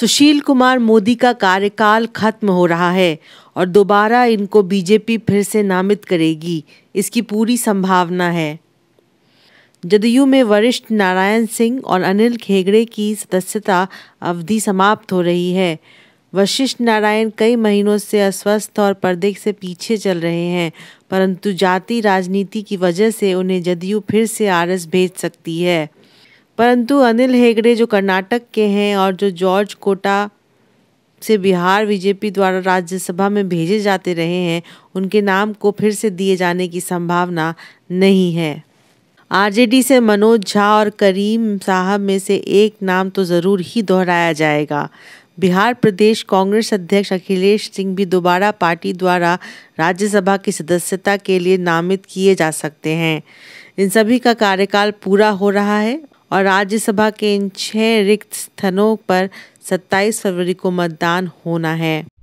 सुशील कुमार मोदी का कार्यकाल खत्म हो रहा है और दोबारा इनको बीजेपी फिर से नामित करेगी इसकी पूरी संभावना है जदयू में वरिष्ठ नारायण सिंह और अनिल खेगड़े की सदस्यता अवधि समाप्त हो रही है वशिष्ठ नारायण कई महीनों से अस्वस्थ और पर्दे से पीछे चल रहे हैं परंतु जाति राजनीति की वजह से उन्हें जदयू फिर से आरएस भेज सकती है परंतु अनिल हेगड़े जो कर्नाटक के हैं और जो जॉर्ज कोटा से बिहार बीजेपी द्वारा राज्यसभा में भेजे जाते रहे हैं उनके नाम को फिर से दिए जाने की संभावना नहीं है आरजेडी से मनोज झा और करीम साहब में से एक नाम तो ज़रूर ही दोहराया जाएगा बिहार प्रदेश कांग्रेस अध्यक्ष अखिलेश सिंह भी दोबारा पार्टी द्वारा राज्यसभा की सदस्यता के लिए नामित किए जा सकते हैं इन सभी का कार्यकाल पूरा हो रहा है और राज्यसभा के इन छः रिक्त स्थानों पर 27 फरवरी को मतदान होना है